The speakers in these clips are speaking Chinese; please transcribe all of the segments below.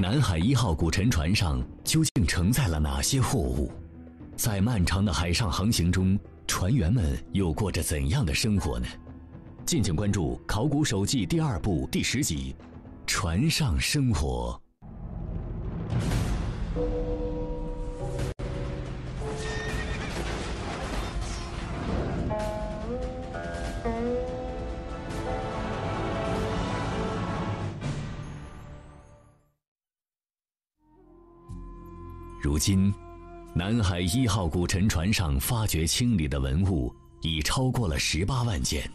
南海一号古沉船上究竟承载了哪些货物？在漫长的海上航行中，船员们又过着怎样的生活呢？敬请关注《考古手记》第二部第十集《船上生活》。今，南海一号古沉船上发掘清理的文物已超过了十八万件，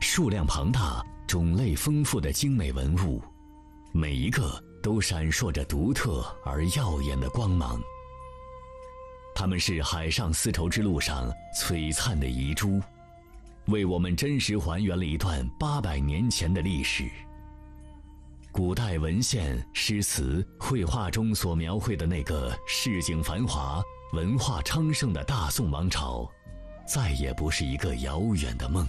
数量庞大、种类丰富的精美文物，每一个都闪烁着独特而耀眼的光芒。它们是海上丝绸之路上璀璨的遗珠，为我们真实还原了一段八百年前的历史。古代文献、诗词、绘画中所描绘的那个市井繁华、文化昌盛的大宋王朝，再也不是一个遥远的梦。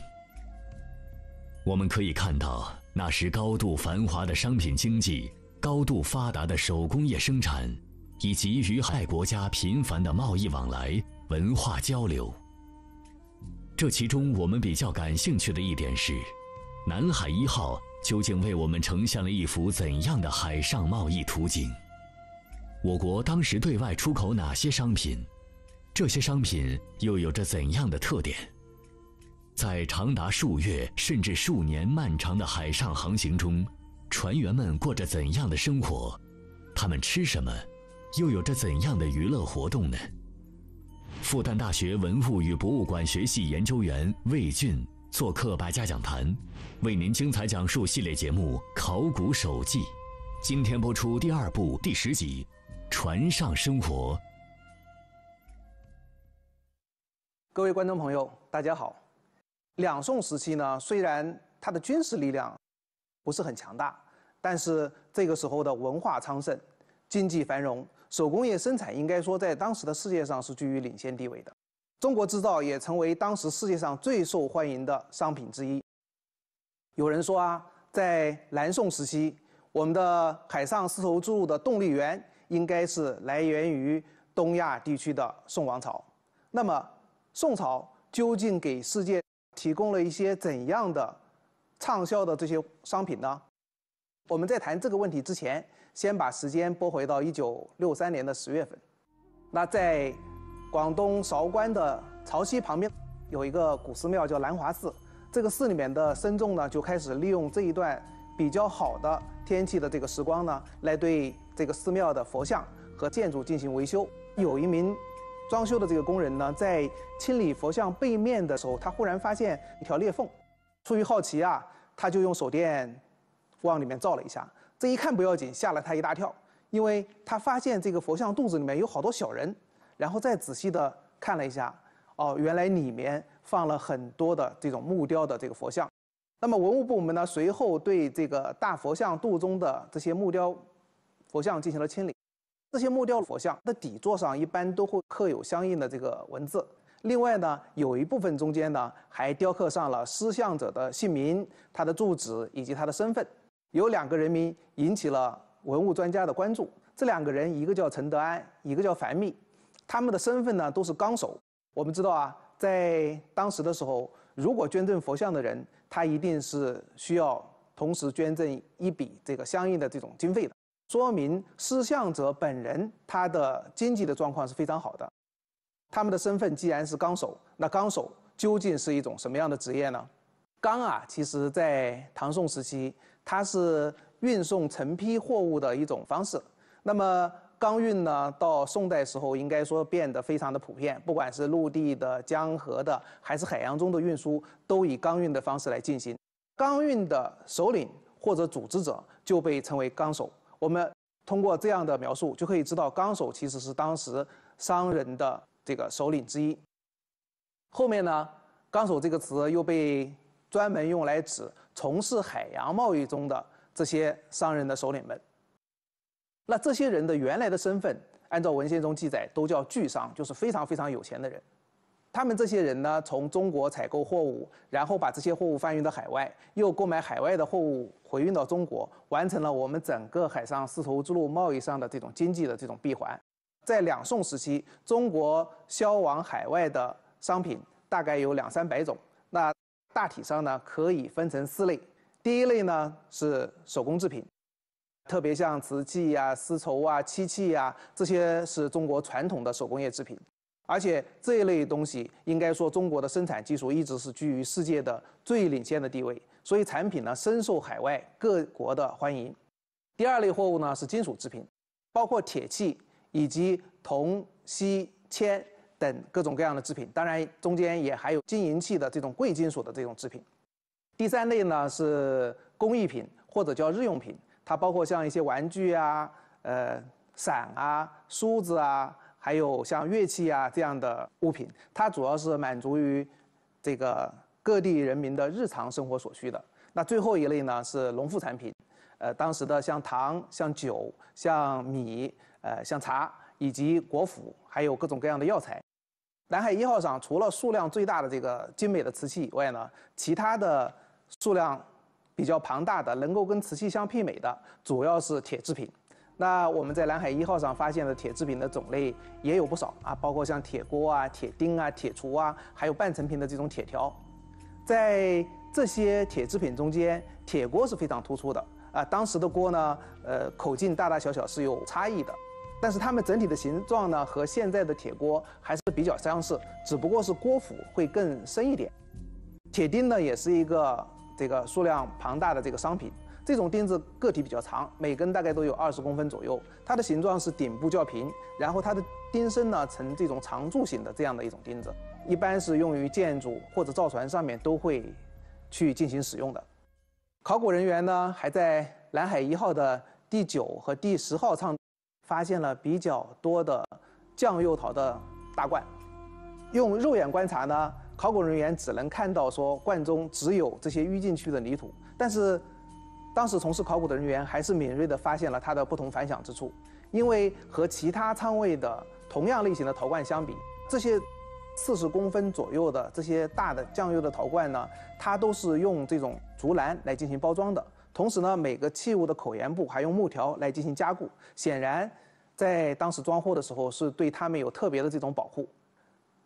我们可以看到，那时高度繁华的商品经济、高度发达的手工业生产，以及与海外国家频繁的贸易往来、文化交流。这其中，我们比较感兴趣的一点是，南海一号。究竟为我们呈现了一幅怎样的海上贸易图景？我国当时对外出口哪些商品？这些商品又有着怎样的特点？在长达数月甚至数年漫长的海上航行中，船员们过着怎样的生活？他们吃什么？又有着怎样的娱乐活动呢？复旦大学文物与博物馆学系研究员魏俊。做客百家讲坛，为您精彩讲述系列节目《考古手记》。今天播出第二部第十集《船上生活》。各位观众朋友，大家好。两宋时期呢，虽然它的军事力量不是很强大，但是这个时候的文化昌盛、经济繁荣、手工业生产，应该说在当时的世界上是居于领先地位的。中国制造也成为当时世界上最受欢迎的商品之一。有人说啊，在南宋时期，我们的海上丝绸之路的动力源应该是来源于东亚地区的宋王朝。那么，宋朝究竟给世界提供了一些怎样的畅销的这些商品呢？我们在谈这个问题之前，先把时间拨回到一九六三年的十月份。那在。广东韶关的潮溪旁边有一个古寺庙叫南华寺，这个寺里面的僧众呢就开始利用这一段比较好的天气的这个时光呢，来对这个寺庙的佛像和建筑进行维修。有一名装修的这个工人呢，在清理佛像背面的时候，他忽然发现一条裂缝，出于好奇啊，他就用手电往里面照了一下。这一看不要紧，吓了他一大跳，因为他发现这个佛像肚子里面有好多小人。然后再仔细的看了一下，哦，原来里面放了很多的这种木雕的这个佛像。那么文物部门呢，随后对这个大佛像肚中的这些木雕佛像进行了清理。这些木雕佛像的底座上一般都会刻有相应的这个文字。另外呢，有一部分中间呢还雕刻上了施像者的姓名、他的住址以及他的身份。有两个人名引起了文物专家的关注，这两个人一个叫陈德安，一个叫樊密。他们的身份呢都是纲手。我们知道啊，在当时的时候，如果捐赠佛像的人，他一定是需要同时捐赠一笔这个相应的这种经费的，说明施像者本人他的经济的状况是非常好的。他们的身份既然是纲手，那纲手究竟是一种什么样的职业呢？纲啊，其实在唐宋时期，它是运送成批货物的一种方式。那么钢运呢，到宋代时候应该说变得非常的普遍，不管是陆地的江河的，还是海洋中的运输，都以钢运的方式来进行。钢运的首领或者组织者就被称为钢手。我们通过这样的描述，就可以知道钢手其实是当时商人的这个首领之一。后面呢，钢手这个词又被专门用来指从事海洋贸易中的这些商人的首领们。那这些人的原来的身份，按照文献中记载，都叫巨商，就是非常非常有钱的人。他们这些人呢，从中国采购货物，然后把这些货物贩运到海外，又购买海外的货物回运到中国，完成了我们整个海上丝绸之路贸易上的这种经济的这种闭环。在两宋时期，中国销往海外的商品大概有两三百种。那大体上呢，可以分成四类。第一类呢是手工制品。特别像瓷器啊、丝绸啊、漆器啊，这些是中国传统的手工业制品，而且这一类东西应该说中国的生产技术一直是居于世界的最领先的地位，所以产品呢深受海外各国的欢迎。第二类货物呢是金属制品，包括铁器以及铜、锡、铅等各种各样的制品，当然中间也还有金银器的这种贵金属的这种制品。第三类呢是工艺品或者叫日用品。它包括像一些玩具啊，呃，伞啊，梳子啊，还有像乐器啊这样的物品，它主要是满足于这个各地人民的日常生活所需的。那最后一类呢是农副产品，呃，当时的像糖、像酒、像米、呃，像茶以及果脯，还有各种各样的药材。南海一号上除了数量最大的这个精美的瓷器以外呢，其他的数量。比较庞大的，能够跟瓷器相媲美的，主要是铁制品。那我们在南海一号上发现的铁制品的种类也有不少啊，包括像铁锅啊、铁钉啊、铁锄啊，还有半成品的这种铁条。在这些铁制品中间，铁锅是非常突出的啊。当时的锅呢，呃，口径大大小小是有差异的，但是它们整体的形状呢，和现在的铁锅还是比较相似，只不过是锅腹会更深一点。铁钉呢，也是一个。这个数量庞大的这个商品，这种钉子个体比较长，每根大概都有二十公分左右。它的形状是顶部较平，然后它的钉身呢呈这种长柱形的这样的一种钉子，一般是用于建筑或者造船上面都会去进行使用的。考古人员呢还在“南海一号”的第九和第十号舱发现了比较多的酱釉陶的大罐，用肉眼观察呢。考古人员只能看到说罐中只有这些淤进去的泥土，但是，当时从事考古的人员还是敏锐地发现了它的不同反响之处，因为和其他仓位的同样类型的陶罐相比，这些四十公分左右的这些大的酱釉的陶罐呢，它都是用这种竹篮来进行包装的，同时呢，每个器物的口沿部还用木条来进行加固，显然，在当时装货的时候是对它们有特别的这种保护。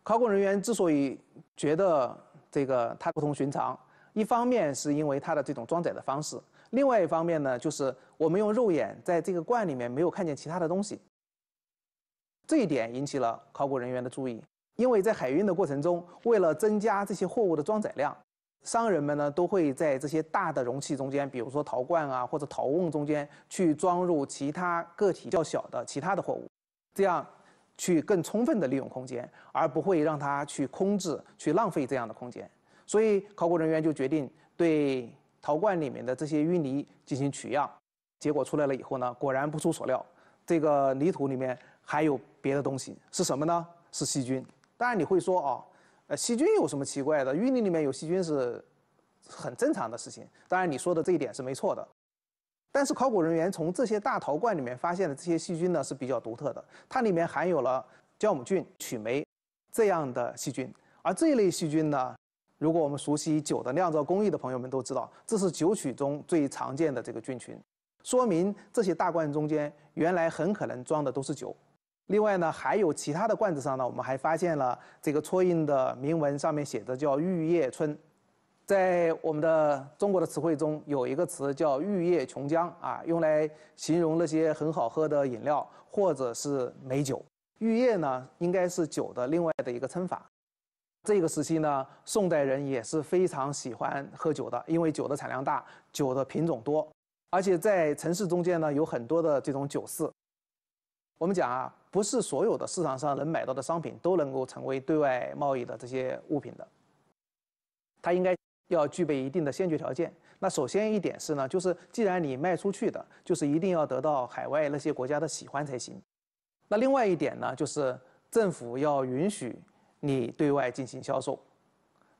考古人员之所以觉得这个它不同寻常，一方面是因为它的这种装载的方式，另外一方面呢，就是我们用肉眼在这个罐里面没有看见其他的东西，这一点引起了考古人员的注意。因为在海运的过程中，为了增加这些货物的装载量，商人们呢都会在这些大的容器中间，比如说陶罐啊或者陶瓮中间，去装入其他个体较小的其他的货物，这样。去更充分地利用空间，而不会让它去空置、去浪费这样的空间。所以考古人员就决定对陶罐里面的这些淤泥进行取样。结果出来了以后呢，果然不出所料，这个泥土里面还有别的东西，是什么呢？是细菌。当然你会说啊，呃，细菌有什么奇怪的？淤泥里面有细菌是很正常的事情。当然你说的这一点是没错的。但是考古人员从这些大陶罐里面发现的这些细菌呢是比较独特的，它里面含有了酵母菌、曲霉这样的细菌。而这一类细菌呢，如果我们熟悉酒的酿造工艺的朋友们都知道，这是酒曲中最常见的这个菌群，说明这些大罐中间原来很可能装的都是酒。另外呢，还有其他的罐子上呢，我们还发现了这个戳印的铭文，上面写着叫玉叶春”。在我们的中国的词汇中，有一个词叫“玉液琼浆”啊，用来形容那些很好喝的饮料或者是美酒。玉液呢，应该是酒的另外的一个称法。这个时期呢，宋代人也是非常喜欢喝酒的，因为酒的产量大，酒的品种多，而且在城市中间呢，有很多的这种酒肆。我们讲啊，不是所有的市场上能买到的商品都能够成为对外贸易的这些物品的，它应该。要具备一定的先决条件。那首先一点是呢，就是既然你卖出去的，就是一定要得到海外那些国家的喜欢才行。那另外一点呢，就是政府要允许你对外进行销售。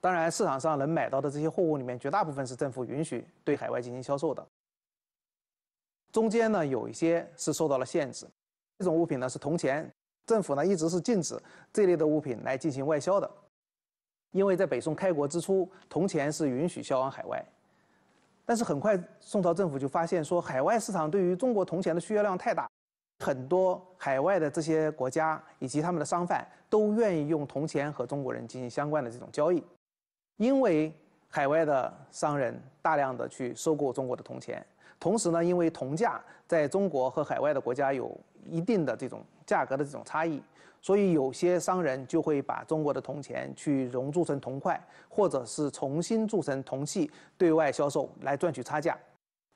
当然，市场上能买到的这些货物里面，绝大部分是政府允许对海外进行销售的。中间呢，有一些是受到了限制。这种物品呢是铜钱，政府呢一直是禁止这类的物品来进行外销的。因为在北宋开国之初，铜钱是允许销往海外，但是很快宋朝政府就发现说，海外市场对于中国铜钱的需要量太大，很多海外的这些国家以及他们的商贩都愿意用铜钱和中国人进行相关的这种交易，因为海外的商人大量的去收购中国的铜钱，同时呢，因为铜价在中国和海外的国家有一定的这种价格的这种差异。所以有些商人就会把中国的铜钱去熔铸成铜块，或者是重新铸成铜器对外销售来赚取差价。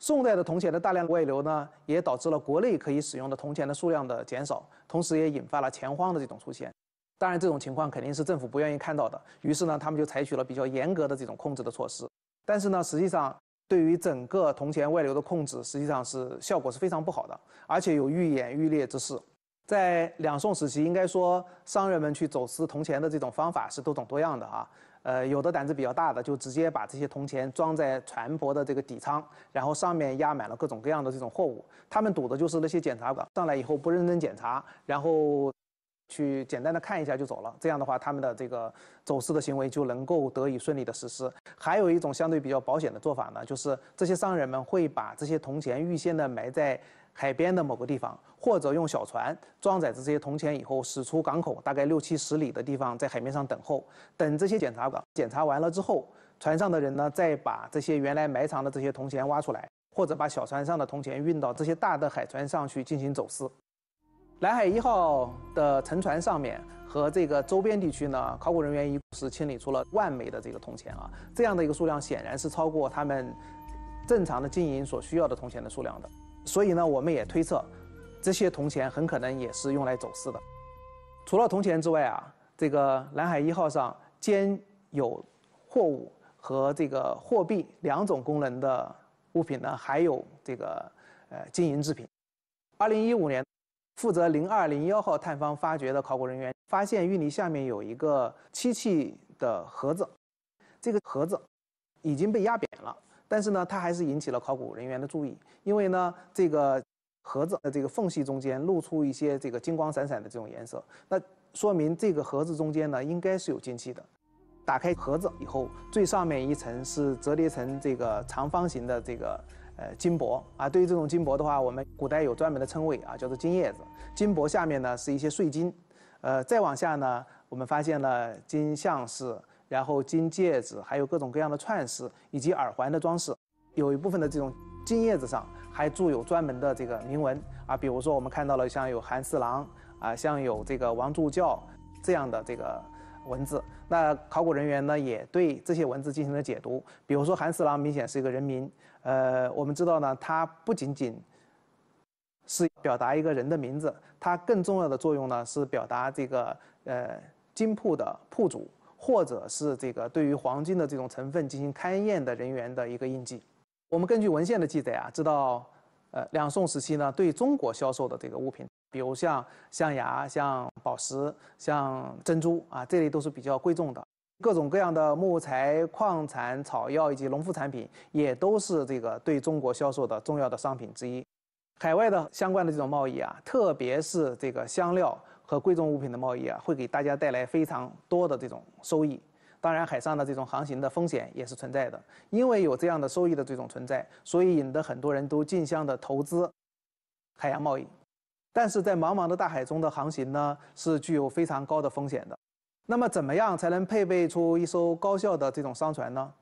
宋代的铜钱的大量外流呢，也导致了国内可以使用的铜钱的数量的减少，同时也引发了钱荒的这种出现。当然，这种情况肯定是政府不愿意看到的，于是呢，他们就采取了比较严格的这种控制的措施。但是呢，实际上对于整个铜钱外流的控制，实际上是效果是非常不好的，而且有愈演愈烈之势。在两宋时期，应该说商人们去走私铜钱的这种方法是多种多样的啊。呃，有的胆子比较大的，就直接把这些铜钱装在船舶的这个底舱，然后上面压满了各种各样的这种货物。他们赌的就是那些检查岗，上来以后不认真检查，然后去简单的看一下就走了。这样的话，他们的这个走私的行为就能够得以顺利的实施。还有一种相对比较保险的做法呢，就是这些商人们会把这些铜钱预先的埋在。海边的某个地方，或者用小船装载着这些铜钱，以后驶出港口，大概六七十里的地方，在海面上等候。等这些检查岗检查完了之后，船上的人呢，再把这些原来埋藏的这些铜钱挖出来，或者把小船上的铜钱运到这些大的海船上去进行走私。蓝海一号的沉船上面和这个周边地区呢，考古人员一共是清理出了万枚的这个铜钱啊，这样的一个数量显然是超过他们正常的经营所需要的铜钱的数量的。所以呢，我们也推测，这些铜钱很可能也是用来走私的。除了铜钱之外啊，这个“南海一号”上兼有货物和这个货币两种功能的物品呢，还有这个呃金银制品。二零一五年，负责零二零幺号探方发掘的考古人员发现淤泥下面有一个漆器的盒子，这个盒子已经被压扁了。但是呢，它还是引起了考古人员的注意，因为呢，这个盒子的这个缝隙中间露出一些这个金光闪闪的这种颜色，那说明这个盒子中间呢应该是有金器的。打开盒子以后，最上面一层是折叠成这个长方形的这个呃金箔啊，对于这种金箔的话，我们古代有专门的称谓啊，叫做金叶子。金箔下面呢是一些碎金，呃，再往下呢，我们发现了金像是。然后金戒指还有各种各样的串饰以及耳环的装饰，有一部分的这种金叶子上还铸有专门的这个铭文啊，比如说我们看到了像有韩四郎啊，像有这个王助教这样的这个文字。那考古人员呢也对这些文字进行了解读，比如说韩四郎明显是一个人名，呃，我们知道呢，它不仅仅是表达一个人的名字，它更重要的作用呢是表达这个呃金铺的铺主。或者是这个对于黄金的这种成分进行勘验的人员的一个印记。我们根据文献的记载啊，知道，呃，两宋时期呢，对中国销售的这个物品，比如像象牙、像宝石、像珍珠啊，这类都是比较贵重的。各种各样的木材、矿产、草药以及农副产品，也都是这个对中国销售的重要的商品之一。海外的相关的这种贸易啊，特别是这个香料。和贵重物品的贸易啊，会给大家带来非常多的这种收益。当然，海上的这种航行的风险也是存在的。因为有这样的收益的这种存在，所以引得很多人都竞相的投资海洋贸易。但是在茫茫的大海中的航行呢，是具有非常高的风险的。那么，怎么样才能配备出一艘高效的这种商船呢？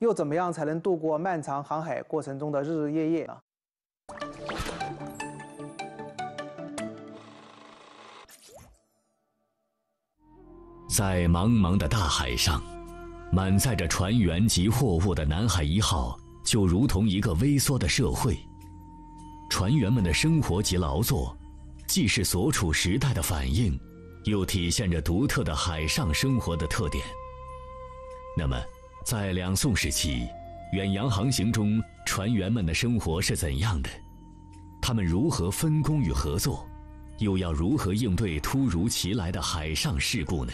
又怎么样才能度过漫长航海过程中的日日夜夜啊？在茫茫的大海上，满载着船员及货物的“南海一号”就如同一个微缩的社会。船员们的生活及劳作，既是所处时代的反应，又体现着独特的海上生活的特点。那么，在两宋时期，远洋航行中船员们的生活是怎样的？他们如何分工与合作？又要如何应对突如其来的海上事故呢？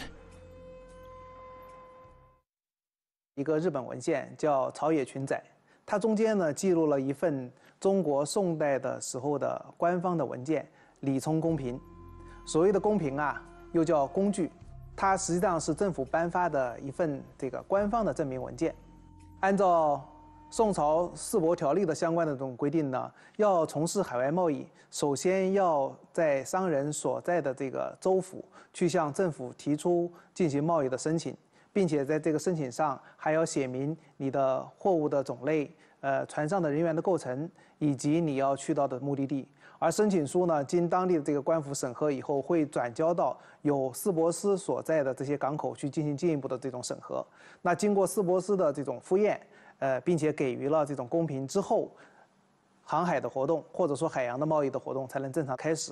一个日本文献叫朝野群载，它中间呢记录了一份中国宋代的时候的官方的文件，李充公平》。所谓的公平啊，又叫工具，它实际上是政府颁发的一份这个官方的证明文件。按照宋朝四博条例的相关的这种规定呢，要从事海外贸易，首先要在商人所在的这个州府去向政府提出进行贸易的申请。并且在这个申请上还要写明你的货物的种类，呃，船上的人员的构成，以及你要去到的目的地。而申请书呢，经当地的这个官府审核以后，会转交到有斯博斯所在的这些港口去进行进一步的这种审核。那经过斯博斯的这种复验，呃，并且给予了这种公平之后，航海的活动或者说海洋的贸易的活动才能正常开始。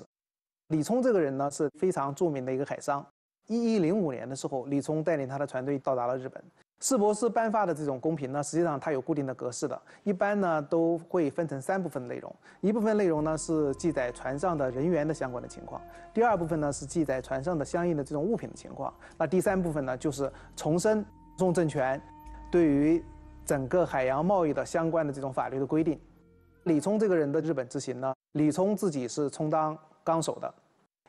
李聪这个人呢，是非常著名的一个海商。一一零五年的时候，李聪带领他的船队到达了日本。世博士颁发的这种公凭呢，实际上它有固定的格式的，一般呢都会分成三部分内容。一部分内容呢是记载船上的人员的相关的情况，第二部分呢是记载船上的相应的这种物品的情况。那第三部分呢就是重申重政权对于整个海洋贸易的相关的这种法律的规定。李聪这个人的日本之行呢，李聪自己是充当纲手的。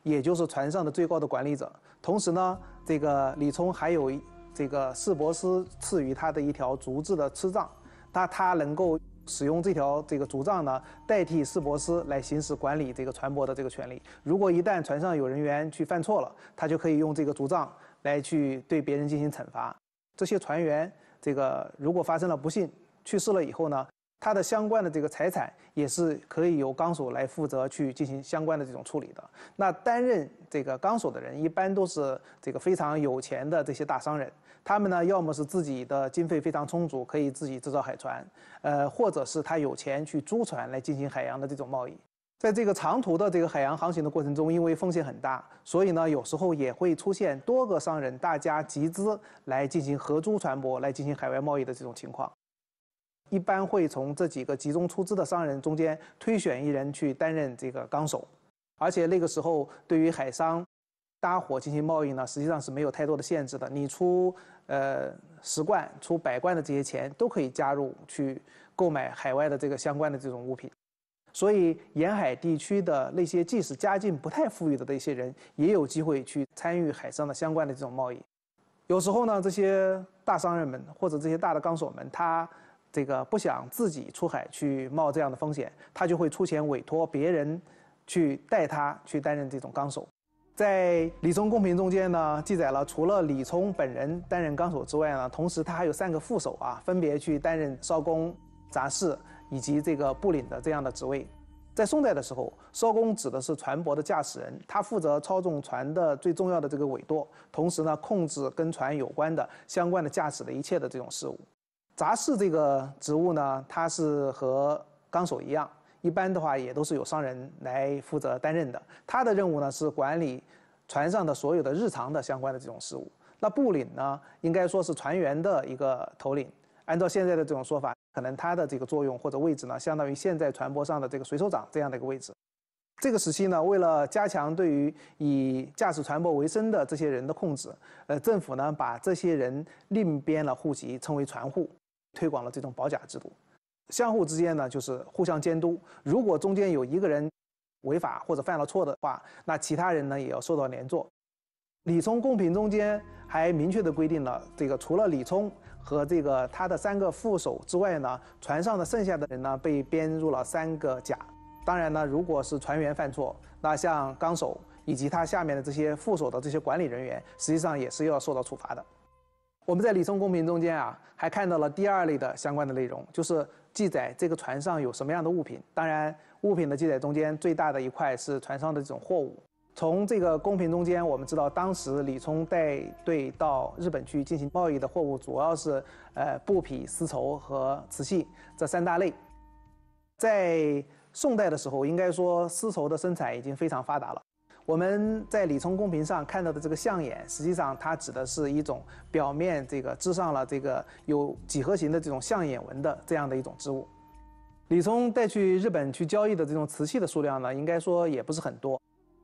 也就是船上的最高的管理者。同时呢，这个李聪还有这个世博斯赐予他的一条竹制的笞杖，那他能够使用这条这个竹杖呢，代替世博斯来行使管理这个船舶的这个权利。如果一旦船上有人员去犯错了，他就可以用这个竹杖来去对别人进行惩罚。这些船员这个如果发生了不幸去世了以后呢？他的相关的这个财产也是可以由钢手来负责去进行相关的这种处理的。那担任这个钢手的人一般都是这个非常有钱的这些大商人。他们呢，要么是自己的经费非常充足，可以自己制造海船，呃，或者是他有钱去租船来进行海洋的这种贸易。在这个长途的这个海洋航行的过程中，因为风险很大，所以呢，有时候也会出现多个商人大家集资来进行合租船舶来进行海外贸易的这种情况。一般会从这几个集中出资的商人中间推选一人去担任这个纲手，而且那个时候对于海商搭伙进行贸易呢，实际上是没有太多的限制的。你出呃十贯、出百贯的这些钱都可以加入去购买海外的这个相关的这种物品，所以沿海地区的那些即使家境不太富裕的那些人也有机会去参与海上的相关的这种贸易。有时候呢，这些大商人们或者这些大的纲手们他。这个不想自己出海去冒这样的风险，他就会出钱委托别人去带他去担任这种纲手。在李聪公评中间呢，记载了除了李聪本人担任纲手之外呢，同时他还有三个副手啊，分别去担任艄公、杂事以及这个布领的这样的职位。在宋代的时候，艄公指的是船舶的驾驶人，他负责操纵船的最重要的这个尾舵，同时呢控制跟船有关的相关的驾驶的一切的这种事务。杂事这个职务呢，它是和纲手一样，一般的话也都是由商人来负责担任的。他的任务呢是管理船上的所有的日常的相关的这种事务。那布领呢，应该说是船员的一个头领。按照现在的这种说法，可能他的这个作用或者位置呢，相当于现在船舶上的这个水手长这样的一个位置。这个时期呢，为了加强对于以驾驶船舶为生的这些人的控制，呃，政府呢把这些人另编了户籍，称为船户。推广了这种保甲制度，相互之间呢就是互相监督。如果中间有一个人违法或者犯了错的话，那其他人呢也要受到连坐。李聪贡品中间还明确的规定了，这个除了李聪和这个他的三个副手之外呢，船上的剩下的人呢被编入了三个甲。当然呢，如果是船员犯错，那像纲手以及他下面的这些副手的这些管理人员，实际上也是要受到处罚的。我们在李聪公屏中间啊，还看到了第二类的相关的内容，就是记载这个船上有什么样的物品。当然，物品的记载中间最大的一块是船上的这种货物。从这个公屏中间，我们知道当时李聪带队到日本去进行贸易的货物主要是，呃，布匹、丝绸和瓷器这三大类。在宋代的时候，应该说丝绸的生产已经非常发达了。我们在李聪公屏上看到的这个象眼，实际上它指的是一种表面这个织上了这个有几何形的这种象眼纹的这样的一种织物。李聪带去日本去交易的这种瓷器的数量呢，应该说也不是很多，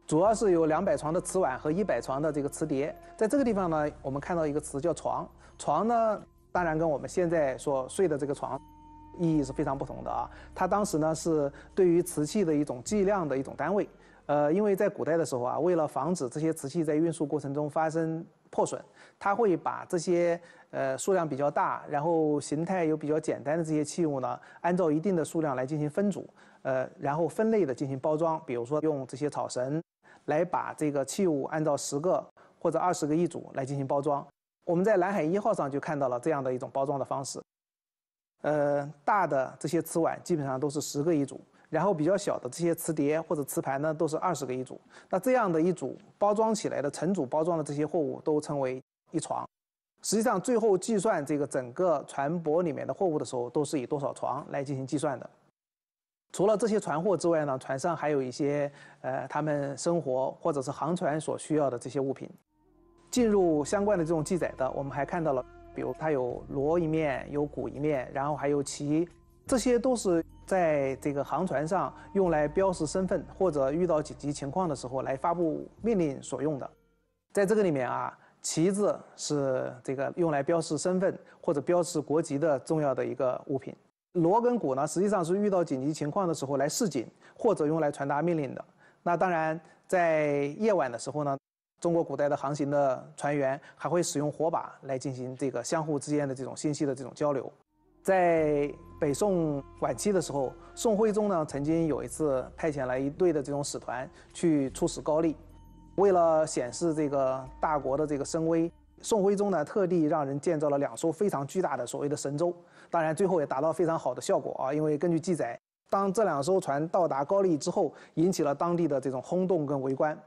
主要是有两百床的瓷碗和一百床的这个瓷碟。在这个地方呢，我们看到一个词叫“床”，床呢，当然跟我们现在所睡的这个床意义是非常不同的啊。它当时呢是对于瓷器的一种计量的一种单位。呃，因为在古代的时候啊，为了防止这些瓷器在运输过程中发生破损，他会把这些呃数量比较大、然后形态又比较简单的这些器物呢，按照一定的数量来进行分组，呃，然后分类的进行包装。比如说用这些草绳，来把这个器物按照十个或者二十个一组来进行包装。我们在南海一号上就看到了这样的一种包装的方式。呃，大的这些瓷碗基本上都是十个一组。然后比较小的这些磁碟或者磁盘呢，都是二十个一组。那这样的一组包装起来的成组包装的这些货物都称为一床。实际上，最后计算这个整个船舶里面的货物的时候，都是以多少床来进行计算的。除了这些船货之外呢，船上还有一些呃他们生活或者是航船所需要的这些物品。进入相关的这种记载的，我们还看到了，比如它有锣一面，有鼓一面，然后还有旗。这些都是在这个航船上用来标识身份，或者遇到紧急情况的时候来发布命令所用的。在这个里面啊，旗子是这个用来标识身份或者标识国籍的重要的一个物品。锣跟鼓呢，实际上是遇到紧急情况的时候来示警，或者用来传达命令的。那当然，在夜晚的时候呢，中国古代的航行的船员还会使用火把来进行这个相互之间的这种信息的这种交流。在北宋晚期的时候，宋徽宗呢曾经有一次派遣了一队的这种使团去出使高丽，为了显示这个大国的这个声威，宋徽宗呢特地让人建造了两艘非常巨大的所谓的神舟，当然最后也达到非常好的效果啊。因为根据记载，当这两艘船到达高丽之后，引起了当地的这种轰动跟围观。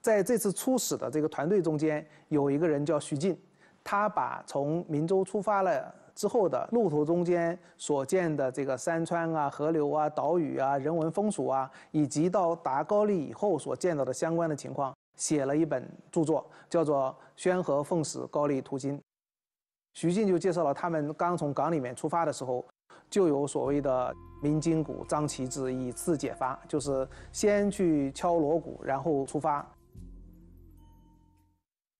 在这次出使的这个团队中间，有一个人叫徐进，他把从明州出发了。之后的路途中间所见的这个山川啊、河流啊、岛屿啊、人文风俗啊，以及到达高丽以后所见到的相关的情况，写了一本著作，叫做《宣和奉使高丽图经》。徐进就介绍了他们刚从港里面出发的时候，就有所谓的鸣金鼓、张旗帜、以次解发，就是先去敲锣鼓，然后出发。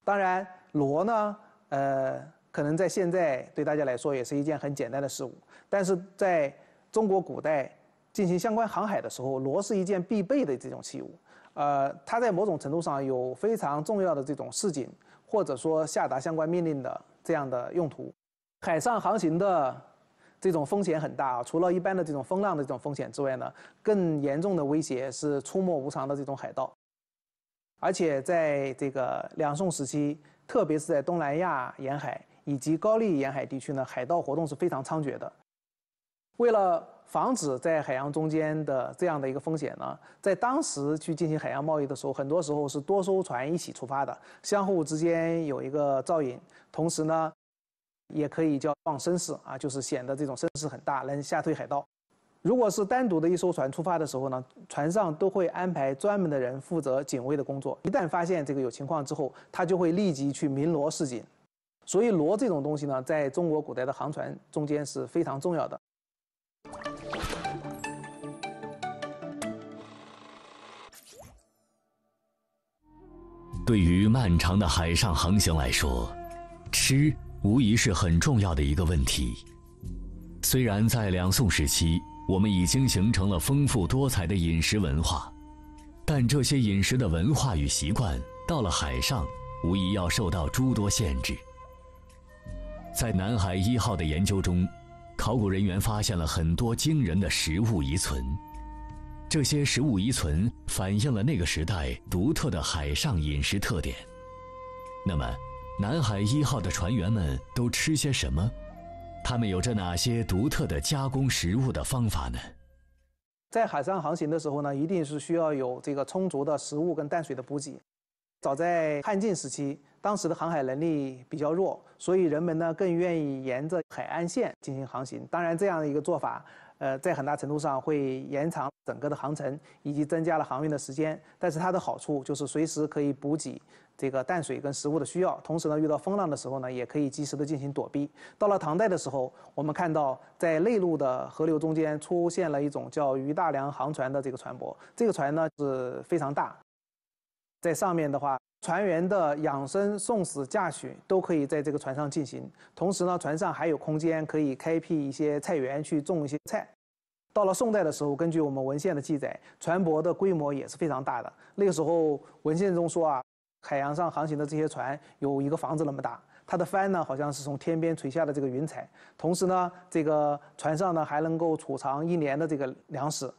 当然，锣呢，呃。可能在现在对大家来说也是一件很简单的事物，但是在中国古代进行相关航海的时候，螺是一件必备的这种器物。呃，它在某种程度上有非常重要的这种示警或者说下达相关命令的这样的用途。海上航行的这种风险很大，啊，除了一般的这种风浪的这种风险之外呢，更严重的威胁是出没无常的这种海盗。而且在这个两宋时期，特别是在东南亚沿海。以及高丽沿海地区呢，海盗活动是非常猖獗的。为了防止在海洋中间的这样的一个风险呢，在当时去进行海洋贸易的时候，很多时候是多艘船一起出发的，相互之间有一个照应。同时呢，也可以叫放声势啊，就是显得这种声势很大，能吓退海盗。如果是单独的一艘船出发的时候呢，船上都会安排专门的人负责警卫的工作，一旦发现这个有情况之后，他就会立即去鸣锣示警。所以螺这种东西呢，在中国古代的航船中间是非常重要的。对于漫长的海上航行来说，吃无疑是很重要的一个问题。虽然在两宋时期，我们已经形成了丰富多彩的饮食文化，但这些饮食的文化与习惯，到了海上，无疑要受到诸多限制。在南海一号的研究中，考古人员发现了很多惊人的食物遗存，这些食物遗存反映了那个时代独特的海上饮食特点。那么，南海一号的船员们都吃些什么？他们有着哪些独特的加工食物的方法呢？在海上航行的时候呢，一定是需要有这个充足的食物跟淡水的补给。早在汉晋时期。当时的航海能力比较弱，所以人们呢更愿意沿着海岸线进行航行。当然，这样的一个做法，呃，在很大程度上会延长整个的航程，以及增加了航运的时间。但是它的好处就是随时可以补给这个淡水跟食物的需要，同时呢，遇到风浪的时候呢，也可以及时的进行躲避。到了唐代的时候，我们看到在内陆的河流中间出现了一种叫“鱼大梁”航船的这个船舶。这个船呢是非常大，在上面的话。船员的养生、送死、驾许都可以在这个船上进行。同时呢，船上还有空间可以开辟一些菜园去种一些菜。到了宋代的时候，根据我们文献的记载，船舶的规模也是非常大的。那个时候文献中说啊，海洋上航行的这些船有一个房子那么大，它的帆呢好像是从天边垂下的这个云彩。同时呢，这个船上呢还能够储藏一年的这个粮食，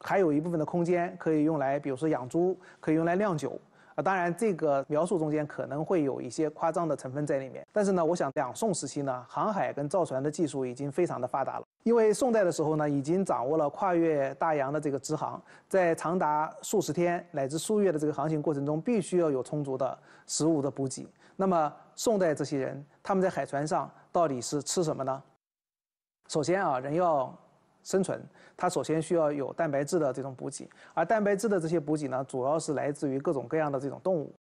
还有一部分的空间可以用来，比如说养猪，可以用来酿酒。啊，当然，这个描述中间可能会有一些夸张的成分在里面。但是呢，我想两宋时期呢，航海跟造船的技术已经非常的发达了。因为宋代的时候呢，已经掌握了跨越大洋的这个直航，在长达数十天乃至数月的这个航行过程中，必须要有充足的食物的补给。那么宋代这些人他们在海船上到底是吃什么呢？首先啊，人要。生存，它首先需要有蛋白质的这种补给，而蛋白质的这些补给呢，主要是来自于各种各样的这种动物。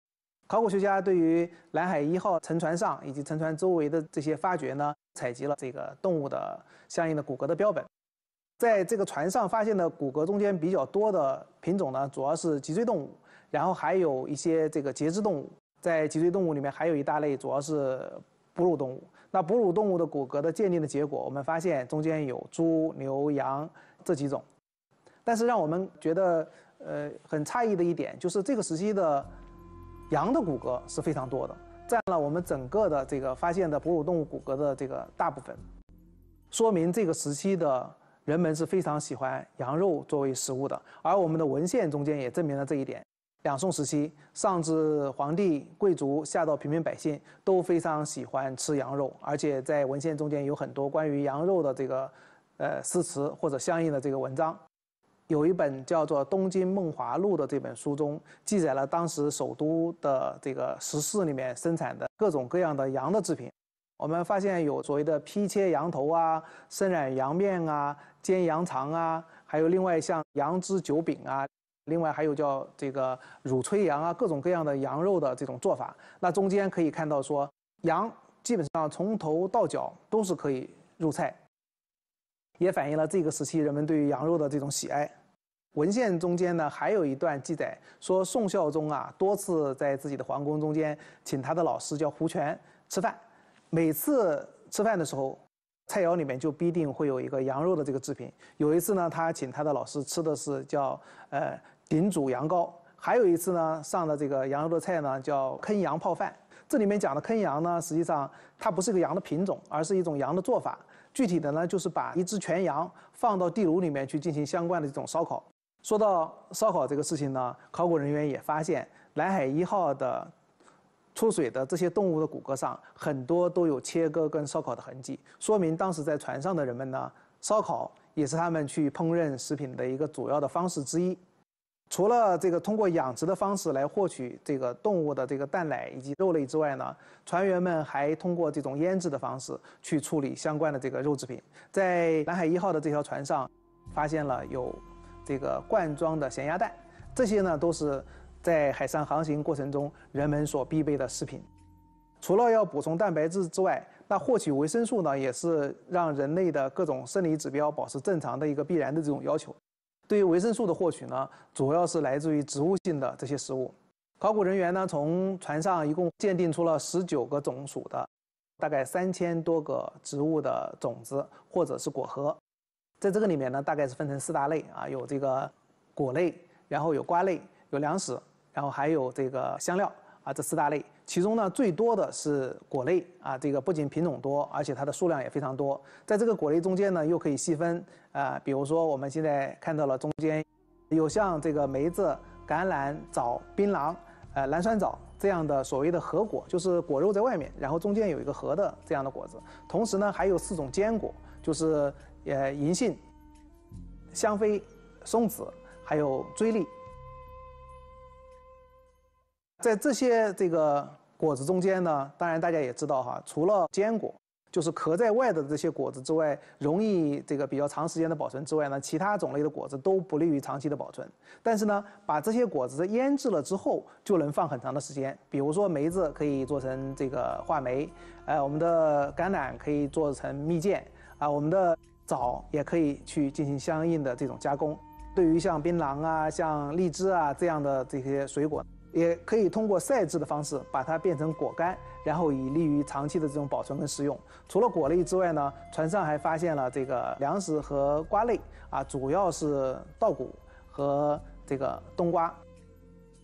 考古学家对于南海一号沉船上以及沉船周围的这些发掘呢，采集了这个动物的相应的骨骼的标本。在这个船上发现的骨骼中间比较多的品种呢，主要是脊椎动物，然后还有一些这个节肢动物。在脊椎动物里面还有一大类，主要是哺乳动物。那哺乳动物的骨骼的鉴定的结果，我们发现中间有猪、牛、羊这几种，但是让我们觉得呃很诧异的一点就是这个时期的羊的骨骼是非常多的，占了我们整个的这个发现的哺乳动物骨骼的这个大部分，说明这个时期的人们是非常喜欢羊肉作为食物的，而我们的文献中间也证明了这一点。两宋时期，上至皇帝贵族，下到平民百姓都非常喜欢吃羊肉，而且在文献中间有很多关于羊肉的这个，呃，诗词或者相应的这个文章。有一本叫做《东京梦华录》的这本书中，记载了当时首都的这个食肆里面生产的各种各样的羊的制品。我们发现有所谓的劈切羊头啊，深染羊面啊，煎羊肠啊，还有另外像羊脂酒饼啊。另外还有叫这个乳炊羊啊，各种各样的羊肉的这种做法。那中间可以看到，说羊基本上从头到脚都是可以入菜，也反映了这个时期人们对于羊肉的这种喜爱。文献中间呢，还有一段记载说，宋孝宗啊多次在自己的皇宫中间请他的老师叫胡铨吃饭，每次吃饭的时候，菜肴里面就必定会有一个羊肉的这个制品。有一次呢，他请他的老师吃的是叫呃。顶煮羊羔，还有一次呢，上的这个羊肉的菜呢，叫坑羊泡饭。这里面讲的坑羊呢，实际上它不是一个羊的品种，而是一种羊的做法。具体的呢，就是把一只全羊放到地炉里面去进行相关的这种烧烤。说到烧烤这个事情呢，考古人员也发现，南海一号的出水的这些动物的骨骼上，很多都有切割跟烧烤的痕迹，说明当时在船上的人们呢，烧烤也是他们去烹饪食品的一个主要的方式之一。除了这个通过养殖的方式来获取这个动物的这个蛋奶以及肉类之外呢，船员们还通过这种腌制的方式去处理相关的这个肉制品。在“南海一号”的这条船上，发现了有这个罐装的咸鸭蛋，这些呢都是在海上航行过程中人们所必备的食品。除了要补充蛋白质之外，那获取维生素呢，也是让人类的各种生理指标保持正常的一个必然的这种要求。对于维生素的获取呢，主要是来自于植物性的这些食物。考古人员呢，从船上一共鉴定出了十九个种属的，大概三千多个植物的种子或者是果核。在这个里面呢，大概是分成四大类啊，有这个果类，然后有瓜类，有粮食，然后还有这个香料。啊，这四大类，其中呢最多的是果类啊。这个不仅品种多，而且它的数量也非常多。在这个果类中间呢，又可以细分啊，比如说我们现在看到了中间，有像这个梅子、橄榄、枣、槟榔、呃蓝酸枣这样的所谓的核果，就是果肉在外面，然后中间有一个核的这样的果子。同时呢，还有四种坚果，就是呃银杏、香榧、松子，还有锥栗。在这些这个果子中间呢，当然大家也知道哈，除了坚果，就是壳在外的这些果子之外，容易这个比较长时间的保存之外呢，其他种类的果子都不利于长期的保存。但是呢，把这些果子腌制了之后，就能放很长的时间。比如说梅子可以做成这个话梅，哎，我们的橄榄可以做成蜜饯，啊，我们的枣也可以去进行相应的这种加工。对于像槟榔啊、像荔枝啊这样的这些水果。也可以通过晒制的方式把它变成果干，然后以利于长期的这种保存跟食用。除了果类之外呢，船上还发现了这个粮食和瓜类啊，主要是稻谷和这个冬瓜。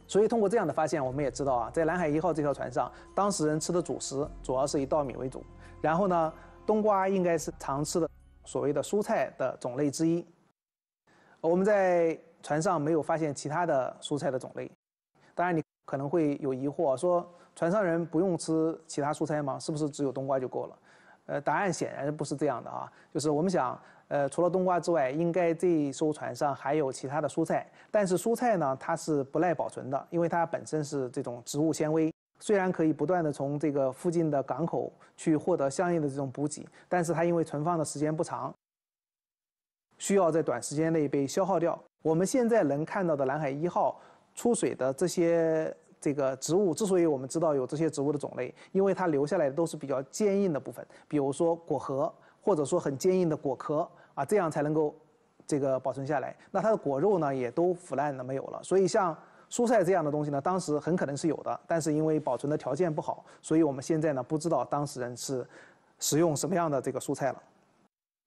所以通过这样的发现，我们也知道啊，在“南海一号”这条船上，当时人吃的主食主要是以稻米为主，然后呢，冬瓜应该是常吃的所谓的蔬菜的种类之一。我们在船上没有发现其他的蔬菜的种类。当然，你可能会有疑惑，说船上人不用吃其他蔬菜吗？是不是只有冬瓜就够了？呃，答案显然不是这样的啊。就是我们想，呃，除了冬瓜之外，应该这艘船上还有其他的蔬菜。但是蔬菜呢，它是不耐保存的，因为它本身是这种植物纤维。虽然可以不断的从这个附近的港口去获得相应的这种补给，但是它因为存放的时间不长，需要在短时间内被消耗掉。我们现在能看到的“蓝海一号”。出水的这些这个植物，之所以我们知道有这些植物的种类，因为它留下来的都是比较坚硬的部分，比如说果核，或者说很坚硬的果壳啊，这样才能够这个保存下来。那它的果肉呢，也都腐烂了，没有了。所以像蔬菜这样的东西呢，当时很可能是有的，但是因为保存的条件不好，所以我们现在呢不知道当时人是使用什么样的这个蔬菜了。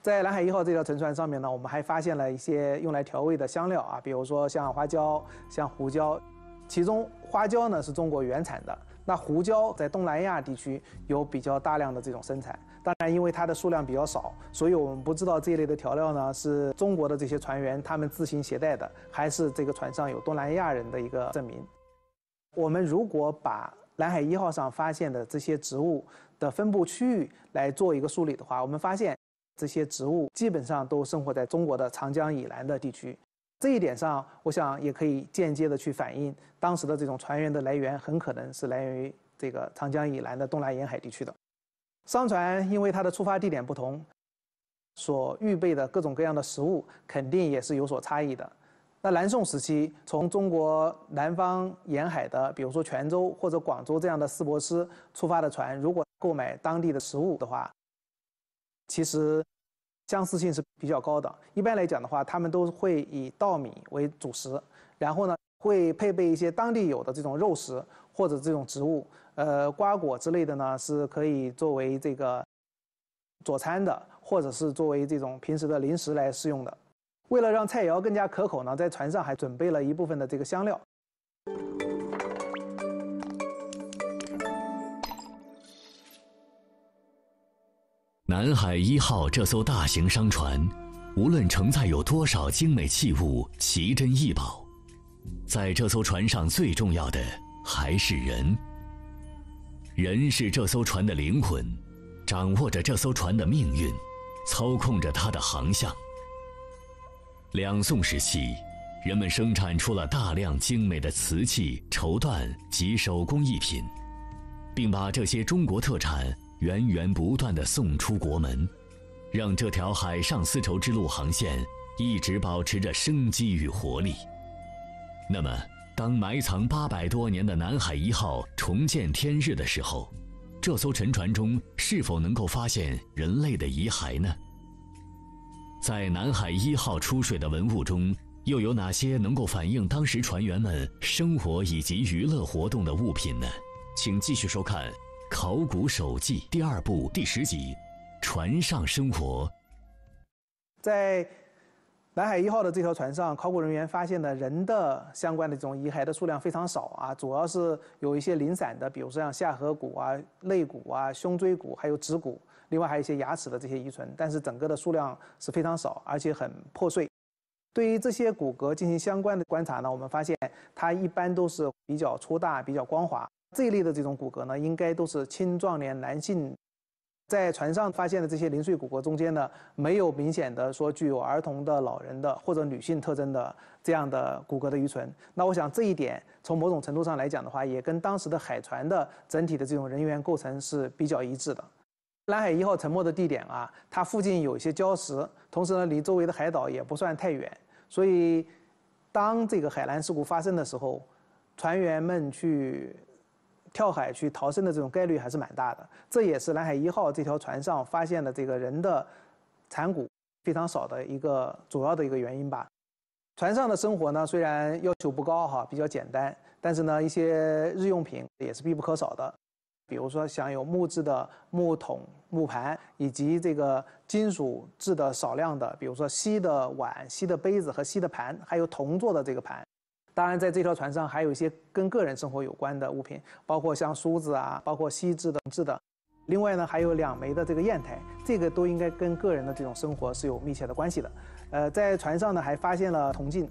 在蓝海一号这条沉船上面呢，我们还发现了一些用来调味的香料啊，比如说像花椒、像胡椒，其中花椒呢是中国原产的，那胡椒在东南亚地区有比较大量的这种生产。当然，因为它的数量比较少，所以我们不知道这一类的调料呢，是中国的这些船员他们自行携带的，还是这个船上有东南亚人的一个证明。我们如果把蓝海一号上发现的这些植物的分布区域来做一个梳理的话，我们发现。这些植物基本上都生活在中国的长江以南的地区，这一点上，我想也可以间接的去反映当时的这种船员的来源很可能是来源于这个长江以南的东南沿海地区的。商船因为它的出发地点不同，所预备的各种各样的食物肯定也是有所差异的。那南宋时期，从中国南方沿海的，比如说泉州或者广州这样的四舶司出发的船，如果购买当地的食物的话，其实。相似性是比较高的。一般来讲的话，他们都会以稻米为主食，然后呢，会配备一些当地有的这种肉食或者这种植物，呃，瓜果之类的呢，是可以作为这个佐餐的，或者是作为这种平时的零食来食用的。为了让菜肴更加可口呢，在船上还准备了一部分的这个香料。南海一号这艘大型商船，无论承载有多少精美器物、奇珍异宝，在这艘船上最重要的还是人。人是这艘船的灵魂，掌握着这艘船的命运，操控着它的航向。两宋时期，人们生产出了大量精美的瓷器、绸缎及手工艺品，并把这些中国特产。源源不断的送出国门，让这条海上丝绸之路航线一直保持着生机与活力。那么，当埋藏八百多年的南海一号重见天日的时候，这艘沉船中是否能够发现人类的遗骸呢？在南海一号出水的文物中，又有哪些能够反映当时船员们生活以及娱乐活动的物品呢？请继续收看。《考古手记》第二部第十集，《船上生活》。在南海一号的这条船上，考古人员发现的人的相关的这种遗骸的数量非常少啊，主要是有一些零散的，比如说像下颌骨啊、肋骨啊、胸椎骨，还有指骨，另外还有一些牙齿的这些遗存。但是整个的数量是非常少，而且很破碎。对于这些骨骼进行相关的观察呢，我们发现它一般都是比较粗大、比较光滑。这一类的这种骨骼呢，应该都是青壮年男性，在船上发现的这些零碎骨骼中间呢，没有明显的说具有儿童的、老人的或者女性特征的这样的骨骼的遗存。那我想这一点，从某种程度上来讲的话，也跟当时的海船的整体的这种人员构成是比较一致的。蓝海一号沉没的地点啊，它附近有一些礁石，同时呢，离周围的海岛也不算太远。所以，当这个海难事故发生的时候，船员们去。跳海去逃生的这种概率还是蛮大的，这也是蓝海一号这条船上发现的这个人的残骨非常少的一个主要的一个原因吧。船上的生活呢，虽然要求不高哈，比较简单，但是呢，一些日用品也是必不可少的，比如说像有木质的木桶、木盘，以及这个金属制的少量的，比如说锡的碗、锡的杯子和锡的盘，还有铜做的这个盘。当然，在这条船上还有一些跟个人生活有关的物品，包括像梳子啊，包括锡制的、铜制的。另外呢，还有两枚的这个砚台，这个都应该跟个人的这种生活是有密切的关系的。呃，在船上呢，还发现了铜镜，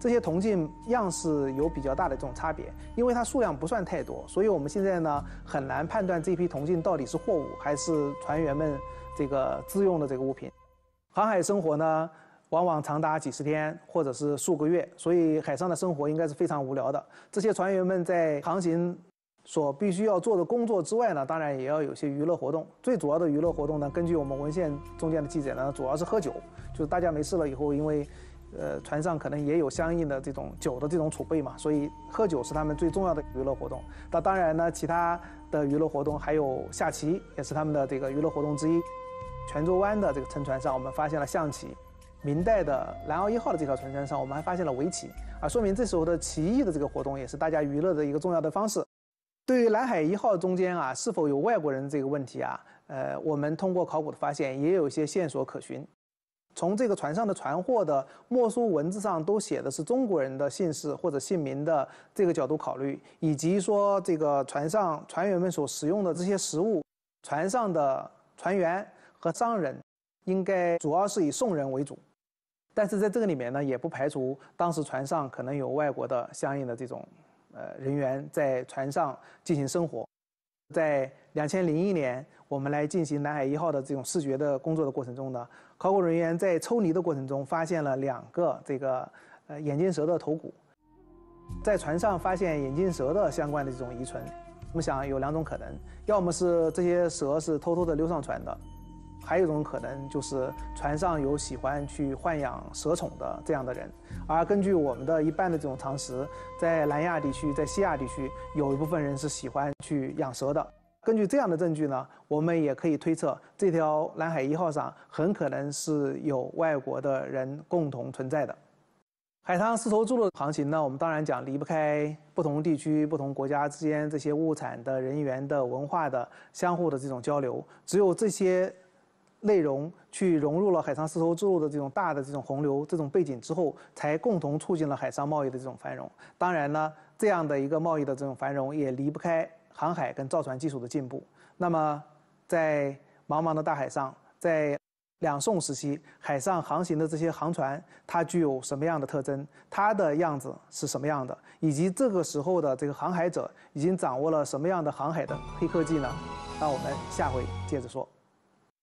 这些铜镜样式有比较大的这种差别，因为它数量不算太多，所以我们现在呢很难判断这批铜镜到底是货物还是船员们这个自用的这个物品。航海生活呢？往往长达几十天，或者是数个月，所以海上的生活应该是非常无聊的。这些船员们在航行所必须要做的工作之外呢，当然也要有些娱乐活动。最主要的娱乐活动呢，根据我们文献中间的记载呢，主要是喝酒。就是大家没事了以后，因为，呃，船上可能也有相应的这种酒的这种储备嘛，所以喝酒是他们最重要的娱乐活动。那当然呢，其他的娱乐活动还有下棋，也是他们的这个娱乐活动之一。泉州湾的这个沉船上，我们发现了象棋。明代的南澳一号的这条船上，我们还发现了围棋，啊，说明这时候的棋艺的这个活动也是大家娱乐的一个重要的方式。对于南海一号中间啊是否有外国人这个问题啊，呃，我们通过考古的发现也有一些线索可循。从这个船上的船货的墨书文字上都写的是中国人的姓氏或者姓名的这个角度考虑，以及说这个船上船员们所使用的这些食物，船上的船员和商人应该主要是以宋人为主。但是在这个里面呢，也不排除当时船上可能有外国的相应的这种，呃人员在船上进行生活。在两千零一年，我们来进行南海一号的这种视觉的工作的过程中呢，考古人员在抽泥的过程中发现了两个这个，呃眼镜蛇的头骨，在船上发现眼镜蛇的相关的这种遗存，我们想有两种可能，要么是这些蛇是偷偷的溜上船的。还有一种可能就是船上有喜欢去豢养蛇宠的这样的人，而根据我们的一般的这种常识，在南亚地区、在西亚地区，有一部分人是喜欢去养蛇的。根据这样的证据呢，我们也可以推测，这条“南海一号”上很可能是有外国的人共同存在的。海上丝绸之路的航行呢，我们当然讲离不开不同地区、不同国家之间这些物产的、人员的、文化的相互的这种交流，只有这些。内容去融入了海上丝绸之路的这种大的这种洪流这种背景之后，才共同促进了海上贸易的这种繁荣。当然呢，这样的一个贸易的这种繁荣也离不开航海跟造船技术的进步。那么，在茫茫的大海上，在两宋时期，海上航行的这些航船，它具有什么样的特征？它的样子是什么样的？以及这个时候的这个航海者已经掌握了什么样的航海的黑科技呢？那我们下回接着说。